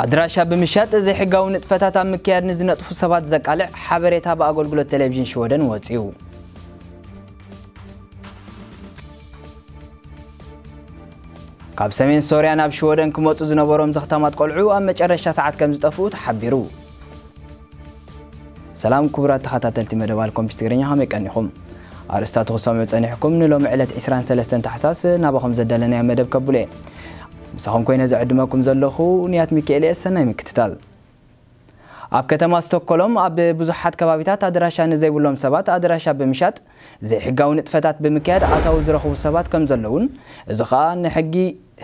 ኣድራሻ ብምሻጥ ዘይ ሕጋዊ ንጥፈታት ኣብ ምክያድ ንዝነጥፉ ሰባት ዘቃልዕ ሓበሬታ ብኣገልግሎት ቴሌቭዥን ሽወደን ወፂኡ ካብ ሰሜን ሶርያ ናብ ሽወደን ክመፁ ዝነበሮም ዘኽተማት ቆልዑ ኣብ መጨረሻ ሰዓት ከም ዝጠፍኡ ተሓቢሩ ሰላም ክቡራት ተኸታተልቲ መደባል ኮምፒስ ትግርኛ ከመይ ቀኒኹም ኣርእስታት ክሰምዑ ፀኒሕኩም ንሎሚ ዕለት 23 ተሓሳስ ናባኹም ዘደለናዮ መደብ ከብሉ እየ مساهم كوينة زعد ما كم زلخو نيات ميكائيل السنة مكتتال ኣብ ከተማ ስቶኮሎም ኣብ ብዙሓት ከባቢታት ኣድራሻ ንዘይብሎም ሰባት ኣድራሻ ብምሻጥ ዘይሕጋዊ ንጥፈታት ብምክያድ ኣታዊ ዝረኽቡ ሰባት ከም ዘለውን እዚ ከዓ ንሕጊ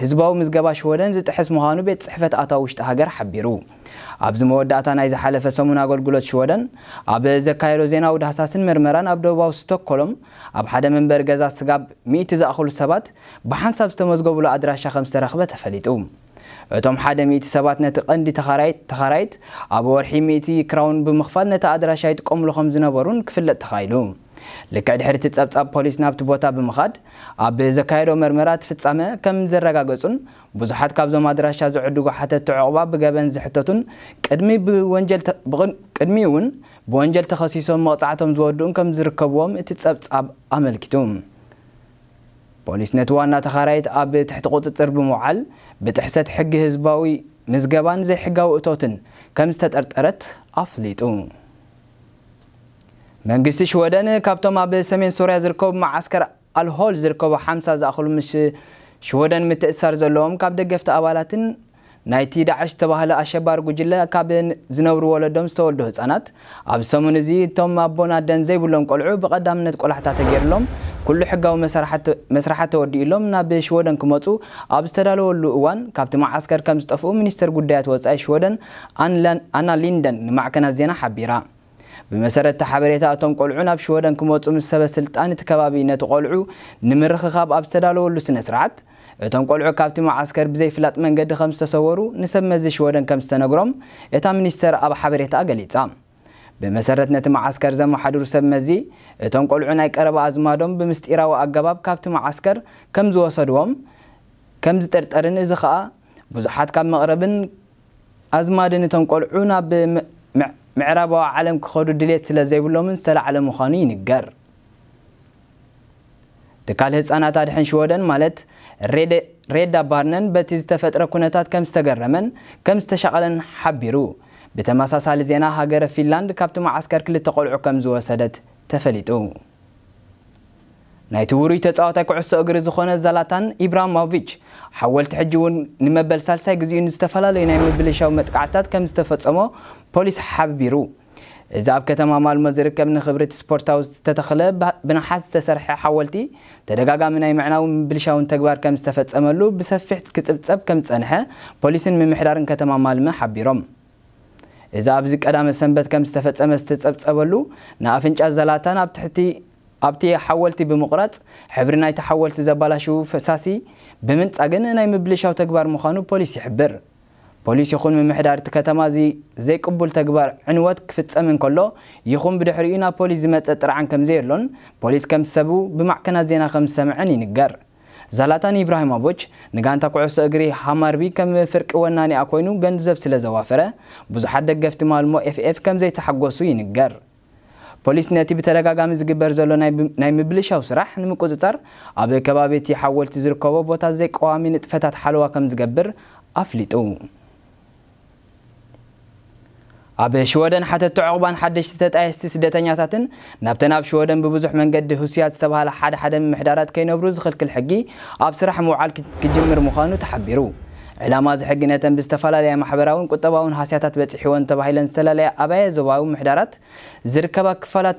ህዝባዊ ምዝገባ ሽወደን ዝጥሕስ ምዃኑ ቤት ፅሕፈት ኣታዊ ውሽጢ ሃገር ሓቢሩ ኣብዚ መወዳእታ ናይ ዝሓለፈ ሰሙን ኣገልግሎት ሽወደን ኣብ ዘካየዶ ዜና ውድሃሳስን ምርመራን ኣብ ደቡባዊ ስቶኮሎም ኣብ ሓደ መንበሪ ገዛ ስጋብ ሚእቲ ዝኣኽሉ ሰባት ብሓንሳብ ዝተመዝገብሉ ኣድራሻ ከም ዝተረኽበ ተፈሊጡ እቶም ሓደ ሚእቲ ሰባት ነቲ ቀንዲ ተኻራይት ኣብ ወርሒ ሚእቲ ክራውን ብምኽፋል ነቲ ኣድራሻ ይጥቀምሉ ከም ዝነበሩን ክፍለጥ ተኻኢሉ ልክዕ ድሕሪ እቲ ጸብጻብ ፖሊስ ናብቲ ቦታ ብምኻድ ኣብ ዘካየዶ መርመራ ትፍጻመ ከም ዘረጋገጹን ብዙሓት ካብዞም ኣድራሻ ዝዕድጉ ሓተቲ ዕቑባ ብገበን ዝሕተቱን ቅድሚ እውን ብወንጀል ተኸሲሶም መቕጻዕቶም ዝወድኡን ከም ዝርከብዎም እቲ ጸብጻብ ኣመልኪቱ ፖሊስ ነቲ ዋና ተኻራይት ኣብ ትሕቲ ቁፅፅር ብምውዓል ብጥሕሰት ሕጊ ህዝባዊ ምዝገባን ዘይሕጋዊ እቶትን ከም ዝተጠርጠረት ኣፍሊጡ መንግስቲ ሽወደን ካብቶም ኣብ ሰሜን ሶርያ ዝርከቡ ማዓስከር ኣልሆል ዝርከቡ ሓምሳ ዝኣኽሉ ምስ ሽወደን ምትእሳር ዘለዎም ካብ ደገፍቲ ኣባላትን ናይቲ ዳዕሽ ዝተባህለ ኣሸባሪ ጉጅለ ካብ ዝነብሩ ወለዶም ዝተወልዱ ህፃናት ኣብ ሰሙን እዚ እቶም ኣቦን ኣደን ዘይብሎም ቆልዑ ብቐዳምነት ቆላሕታ ተገይርሎም ኩሉ ሕጋዊ መስራሕቲ ወዲኡሎም ናብ ሽወደን ክመፁ ኣብ ዝተዳለወሉ እዋን ካብቲ ማዓስከር ከም ዝጠፍኡ ሚኒስተር ጉዳያት ወፃኢ ሽወደን ኣና ሊንደን ንማዕከናት ዜና ሓቢራ ብመሰረተ ሓበሬታ እቶም ቆልዑ ናብ ሽወደን ክመፁ ምስ ሰበስልጣን እቲ ከባቢ ነቲ ቆልዑ ንምርኽኻብ ኣብ ዝተዳለወሉ ስነ ስርዓት እቶም ቆልዑ ካብቲ ማዓስከር ብዘይፍላጥ መንገዲ ከም ዝተሰወሩ ንሰብ መዚ ሽወደን ከም ዝተነግሮም እታ ሚኒስተር ኣብ ሓበሬታ ገሊጻ بمسرت نت معسكر زم حدور سب مزي تون قلعنا يقرب أزمادهم بمستيرا وأجباب كابت معسكر كم زو صدوم كم زترترن إذا خاء بزحات كم مقربن أزمادن تون قلعنا بمعرب عالم كخدو دليت سلا زي بلومن سلا على مخاني نجر تكال هتصانات أدحن شودن مالت ريد ريد دبارنن بتز تفترة كم استجرمن كم استشغلن حبيرو بتماساسال زينا هاجر فنلاند كابتم عسكر كل تقلع كم زو سدت تفلتو نايت وري تتعاطى كعص أجر زخونة زلاتان إبراهيموفيتش حاولت حجون نمبل سالساي جزء نستفلا لينا مبل شو متقعتات كم استفت أما بوليس حبيرو إذا أب كتما مال مزرك كمن خبرة سبورت هاوس تتخلى بنحس تسرح حاولتي تدقق من أي معنى وبلشاون تكبر كم استفت أملو بسفحت كتب كم تسنحة بوليسن من محرار كتما مال ما حبيرم إذا أبزك قدام السنبت كم استفصم استتصبصبلو نافنጫ زلاتان ابتحتي ኣብቲ ሓወልቲ ብምቑራፅ ሕብሪ ናይቲ ሓወልቲ ዘባላሽው ፈሳሲ ብምንፃ ግን ናይ ምብልሻው ተግባር ምዃኑ ፖሊስ ይሕብር ፖሊስ ይኹን ምምሕዳር እቲ ከተማ እዚ ዘይቅቡል ተግባር ዕንወት ክፍፀም እንከሎ ይኹን ብድሕሪኡ ናብ ፖሊስ ዝመፀ ጥርዓን ከምዘየሎን ፖሊስ ከም ዝሰቡ ብማዕከናት ዜና ከም ዝሰምዐን ይንገር ዛላታን ኢብራሂሞቭች ንጋንታ ኩዕሶ እግሪ ሃማርቢ ከም ፍርቂ ወናኒኣ ኮይኑ ገንዘብ ስለ ዘዋፈረ ብዙሓት ደገፍቲ ማልሞ ኤፍኤፍ ከም ዘይተሓገሱ ይንገር ፖሊስ ነቲ ብተደጋጋሚ ዝግበር ዘሎ ናይ ምብልሻው ስራሕ ንምቁፅፃር ኣብ ከባቢ እቲ ሓወልቲ ዝርከቦ ቦታ ዘይቀዋሚ ንጥፈታት ሓለዋ ከም ዝገብር ኣፍሊጡ أب شودن حتى تعقبان حدش تتأسس سدتان ياتن نبتنا أب شودن ببزح من قد هوسيات تبها لحد حدا من محدارات كين أبرز خلك الحقي أب سرح معال كجمر مخانو تحبرو على ما زحقنا تن بستفالة يا محبراون كتبون حسياتات بتحيون تبها لنستلا لي أبا زباو محدارات زركبك فلات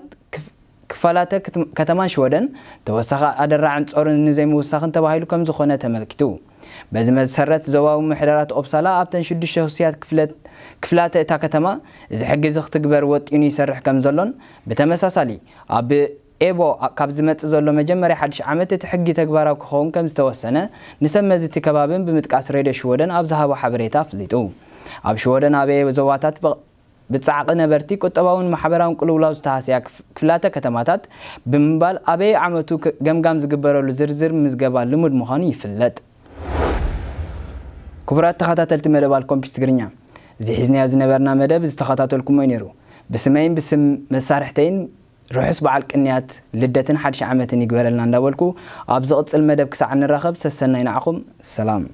ክፋላተ ከተማ ሽወደን ተወሳኺ ኣደራዕን ፆርን ንዘይምውሳኽን ተባሂሉ ከም ዝኾነ ተመልኪቱ በዚ መሰረት ዞባዊ ምሕደራት ኦብሳላ ኣብተን ሽዱሽተ ህውስያት ክፍላተ እታ ከተማ እዚ ሕጊ እዚ ክትግበር ወጢኑ ይሰርሕ ከም ዘሎን ብተመሳሳሊ ኣብ ኤቦ ካብ ዝመፅእ ዘሎ መጀመርያ ሓድሽ ዓመት እቲ ሕጊ ተግባራዊ ክኸውን ከም ዝተወሰነ ንሰብ መዚ እቲ ከባብን ብምጥቃስ ሬድዮ ሽወደን ኣብ ዝሃቦ ሓበሬታ ኣፍሊጡ ኣብ ሽወደን ኣብ ዞባታት ብፀዓቂ ነበርቲ ቁጠባውን ማሕበራውን ቅልውላው ዝተሃስያ ክፍላተ ከተማታት ብምባል ኣበይ ዓመቱ ገምጋም ዝግበረሉ ዝርዝር ምዝገባ ልሙድ ምዃኑ ይፍለጥ ክቡራት ተኸታተልቲ መደብ ኣልኮምፒስ ትግርኛ እዚ ሒዝናዮ ዝነበርና መደብ ዝተኸታተልኩሞ ነይሩ ብስመይን ብስም መሳርሕተይን ርሑስ በዓል ቅንያት ልደትን ሓድሽ ዓመትን ይግበረልና እንዳበልኩ ኣብ ዝቕፅል መደብ ክሳዕ ንራኸብ ሰሰናይ ንዓኹም ሰላም